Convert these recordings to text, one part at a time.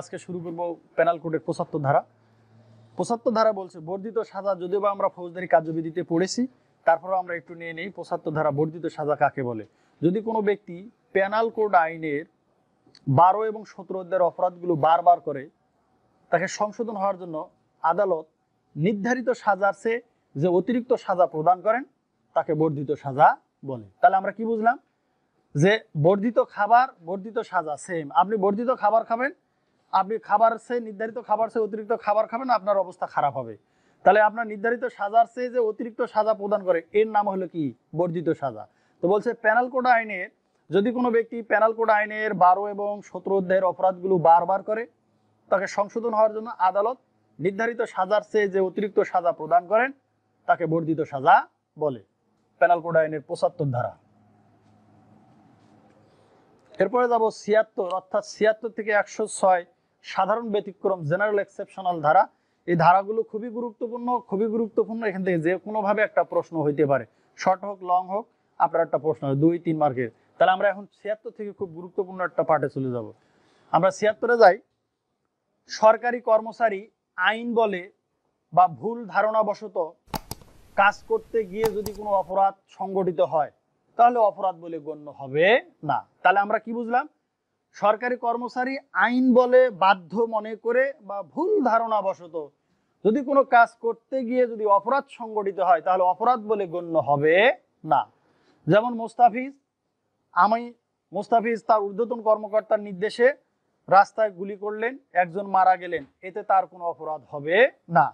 আজকে শুরু করব পেনাল কোডের পঁচাত্তর ধারা পঁচাত্তর ধারা বলছে বর্ধিত সাজা যদিও বা আমরা ফৌজদারি কার্যবিধিতে পড়েছি তারপরে আমরা একটু নিয়ে নেই পঁচাত্তর ধারা বর্ধিত সাজা কাকে বলে যদি কোনো ব্যক্তি পেনাল কোড আইনের বারো এবং সতেরো অধ্যায়ের অপরাধগুলো বারবার করে তাকে সংশোধন হওয়ার জন্য আদালত নির্ধারিত সাজার চেয়ে যে অতিরিক্ত সাজা প্রদান করেন তাকে বর্ধিত সাজা বলে তাহলে আমরা কি বুঝলাম যে বর্ধিত খাবার বর্ধিত সাজা সেম আপনি বর্ধিত খাবার খাবেন আপনি খাবার চেয়ে নির্ধারিত খাবার চেয়ে অতিরিক্ত খাবার খাবেন আপনার অবস্থা খারাপ হবে তাহলে আপনার নির্ধারিত সাজার চেয়ে যে অতিরিক্ত সাজা প্রদান করে এর নাম হলো কি বর্ধিত সাজা তো বলছে প্যানাল কোড আইনের যদি কোনো ব্যক্তি প্যানাল কোড আইনের বারো এবং সতেরো অধ্যায়ের অপরাধগুলো বারবার করে তাকে সংশোধন হওয়ার জন্য আদালত নির্ধারিত সাজার চেয়ে যে অতিরিক্ত সাজা প্রদান করেন তাকে বর্ধিত সাজা বলে প্যানাল কোড আইনের পঁচাত্তর ধারা এরপরে যাব ছিয়াত্তর অর্থাৎ ছিয়াত্তর থেকে একশো ছয় সাধারণ ব্যতিক্রম জেনারেল এক্সেপশনাল ধারা এই ধারাগুলো খুবই গুরুত্বপূর্ণ খুবই গুরুত্বপূর্ণ এখান থেকে যে কোনোভাবে একটা প্রশ্ন হইতে পারে শর্ট হোক লং হোক আপনার একটা প্রশ্ন দুই তিন মার্কের তাহলে আমরা এখন ছিয়াত্তর থেকে খুব গুরুত্বপূর্ণ একটা পার্টে চলে যাব আমরা ছিয়াত্তরে যাই সরকারি কর্মচারী আইন বলে বা ভুল ধারণাবশত কাজ করতে গিয়ে যদি কোনো অপরাধ সংগঠিত হয় তাহলে অপরাধ বলে গণ্য হবে না তাহলে আমরা কি বুঝলাম সরকারি কর্মচারী আইন বলে বাধ্য মনে করে বা ভুল ধারণা বশত যদি কোনো কাজ করতে গিয়ে যদি অপরাধ সংগঠিত হয় তাহলে অপরাধ বলে গণ্য হবে না যেমন মোস্তাফিজ আমি মোস্তাফিজ তার ঊর্ধ্বতন কর্মকর্তার নির্দেশে রাস্তায় গুলি করলেন একজন মারা গেলেন এতে তার কোনো অপরাধ হবে না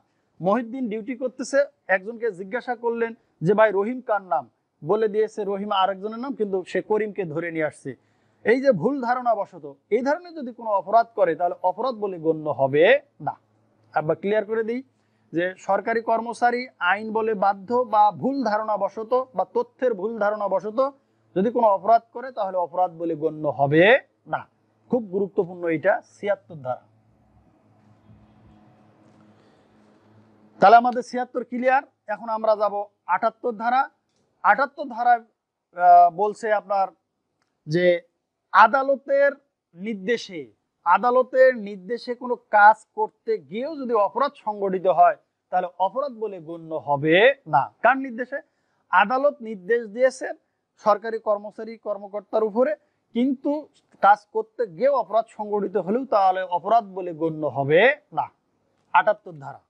মহিদ্দিন ডিউটি করতেছে একজনকে জিজ্ঞাসা করলেন যে ভাই রহিম কার নাম বলে দিয়েছে রহিম আরেকজনের নাম কিন্তু সে করিমকে ধরে নিয়ে আসছে এই যে ভুল ধারণা বশত এই ধরনের যদি কোনো অপরাধ করে তাহলে অপরাধ বলে গণ্য হবে না আবার ক্লিয়ার করে দিই যে সরকারি কর্মচারী আইন বলে বাধ্য বা ভুল ধারণা বশত বা তথ্যের ভুল ধারণা বশত যদি কোনো অপরাধ করে তাহলে অপরাধ বলে গণ্য হবে না খুব গুরুত্বপূর্ণ এটা ছিয়াত্তর ধারা তাহলে আমাদের ছিয়াত্তর ক্লিয়ার এখন আমরা যাব আটাত্তর ধারা আটাত্তর ধারা বলছে আপনার যে আদালতের নির্দেশে আদালতের নির্দেশে কোনো কাজ করতে গিয়েও যদি অপরাধ সংগঠিত হয় তাহলে অপরাধ বলে গণ্য হবে না কার নির্দেশে আদালত নির্দেশ দিয়েছেন সরকারি কর্মচারী কর্মকর্তার উপরে কিন্তু কাজ করতে গিয়েও অপরাধ সংগঠিত হলেও তাহলে অপরাধ বলে গণ্য হবে না আটাত্তর ধারা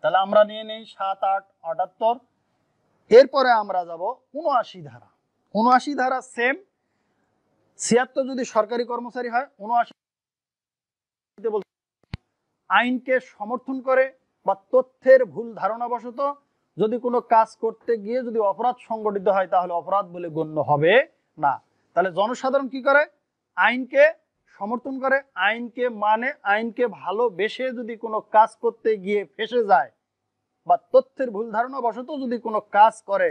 তাহলে আমরা নিয়ে নেই সাত আট আটাত্তর এরপরে আমরা যাব উনআশি ধারা উনআশি ধারা সেম ছিয়াত্তর যদি সরকারি কর্মচারী হয় উনআশি আইনকে সমর্থন করে বা তথ্যের ভুল ধারণাবশত যদি কোনো কাজ করতে গিয়ে যদি অপরাধ সংগঠিত হয় তাহলে অপরাধ বলে গণ্য হবে না তাহলে জনসাধারণ কি করে আইনকে সমর্থন করে আইনকে মানে আইনকে ভালোবেসে যদি কোনো কাজ করতে গিয়ে ফেসে যায় বা তথ্যের ভুল ধারণাবশত যদি কোনো কাজ করে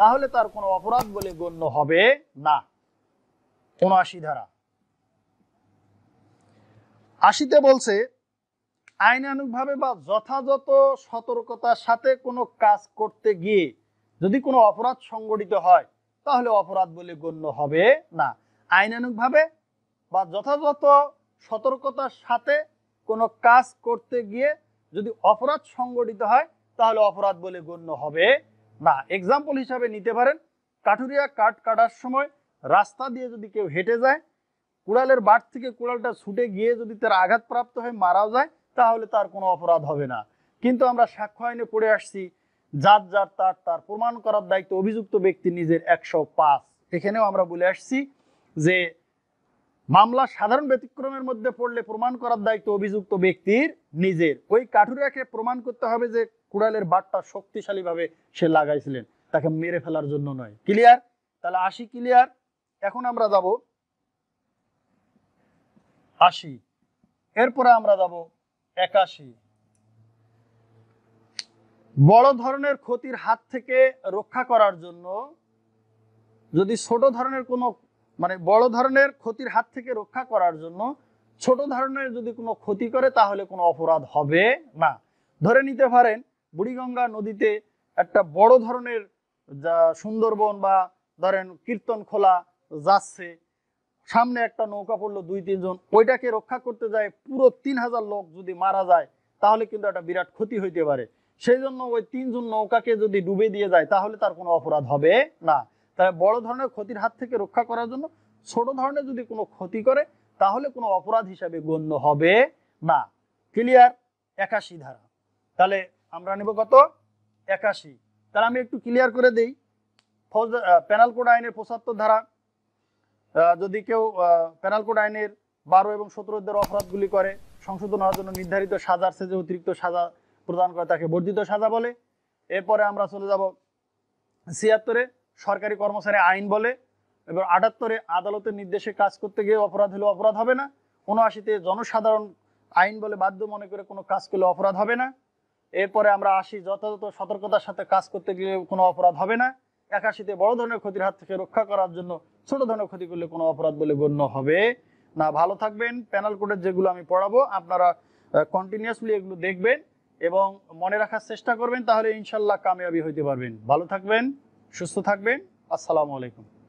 তাহলে তার কোনো অপরাধ বলে গণ্য হবে না উনআশি ধারা আশিতে বলছে আইনানুগভাবে বা যথাযথ সতর্কতার সাথে কোনো কাজ করতে গিয়ে যদি কোনো অপরাধ সংগঠিত হয় তাহলে অপরাধ বলে গণ্য হবে না আইনানুগভাবে বা যথাযথ সতর্কতার সাথে কোনো কাজ করতে গিয়ে যদি অপরাধ সংগঠিত হয় তাহলে অপরাধ বলে গণ্য হবে না এক্সাম্পল হিসাবে নিতে পারেন কাঠুরিয়া কাঠ কাটার সময় রাস্তা দিয়ে যদি কেউ হেঁটে যায় কুড়ালের বাট থেকে কুড়ালটা ছুটে গিয়ে যদি তার আঘাতপ্রাপ্ত হয়ে মারাও যায় তাহলে তার কোনো অপরাধ হবে না কিন্তু আমরা সাক্ষ্য আইনে পড়ে আসছি যার যার তার তার প্রমাণ করার দায়িত্ব অভিযুক্ত ব্যক্তি নিজের একশো পাঁচ এখানেও আমরা বলে আসছি যে মামলা সাধারণ ব্যতিক্রমের মধ্যে পড়লে প্রমাণ করার দায়িত্ব অভিযুক্ত ব্যক্তির নিজের ওই কাঠুরিয়াকে প্রমাণ করতে হবে যে কুড়ালের বাটটা শক্তিশালীভাবে সে লাগাইছিলেন তাকে মেরে ফেলার জন্য নয় ক্লিয়ার তাহলে আশি ক্লিয়ার এখন আমরা যাব আশি এরপরে আমরা যাব একাশি বড় ধরনের ক্ষতির হাত থেকে রক্ষা করার জন্য যদি ছোট ধরনের কোনো মানে বড় ধরনের ক্ষতির হাত থেকে রক্ষা করার জন্য ছোট ধরনের যদি কোনো ক্ষতি করে তাহলে কোনো অপরাধ হবে না ধরে নিতে পারেন বুড়িগঙ্গা নদীতে একটা বড় ধরনের যা সুন্দরবন বা ধরেন কীর্তন খোলা যাচ্ছে সামনে একটা নৌকা পড়লো দুই তিনজন ওইটাকে রক্ষা করতে যায় পুরো তিন হাজার লোক যদি মারা যায় তাহলে কিন্তু একটা বিরাট ক্ষতি হইতে পারে সেই জন্য ওই তিনজন নৌকাকে যদি ডুবে দিয়ে যায় তাহলে তার কোনো অপরাধ হবে না তাহলে বড় ধরনের ক্ষতির হাত থেকে রক্ষা করার জন্য ছোট ধরনের যদি কোনো ক্ষতি করে তাহলে কোনো অপরাধ হিসাবে গণ্য হবে না ক্লিয়ার একাশি ধারা তাহলে আমরা নেব কত একাশি তাহলে আমি একটু ক্লিয়ার করে দিই ফৌজ প্যানাল কোড আইনের পঁচাত্তর ধারা যদি কেউ পেনাল কোড আইনের বারো এবং সতেরো দের অপরাধগুলি করে সংশোধন হওয়ার জন্য নির্ধারিত সাজার সেজে অতিরিক্ত সাজা প্রদান করে তাকে বর্ধিত সাজা বলে এরপরে আমরা চলে যাব ছিয়াত্তরে সরকারি কর্মচারী আইন বলে এবার আটাত্তরে আদালতের নির্দেশে কাজ করতে গিয়ে অপরাধ হলে অপরাধ হবে না উনআশিতে জনসাধারণ আইন বলে বাধ্য মনে করে কোনো কাজ করলে অপরাধ হবে না এরপরে আমরা আসি যথাযথ সতর্কতার সাথে কাজ করতে গিয়ে কোনো অপরাধ হবে না একাশিতে বড় ধরনের ক্ষতির হাত থেকে রক্ষা করার জন্য ছোট ধরনের ক্ষতি করলে কোনো অপরাধ বলে গণ্য হবে না ভালো থাকবেন প্যানাল কোডের যেগুলো আমি পড়াবো আপনারা কন্টিনিউসলি এগুলো দেখবেন এবং মনে রাখার চেষ্টা করবেন তাহলে ইনশাল্লাহ কামিয়াবি হইতে পারবেন ভালো থাকবেন সুস্থ থাকবেন আসসালামু আলাইকুম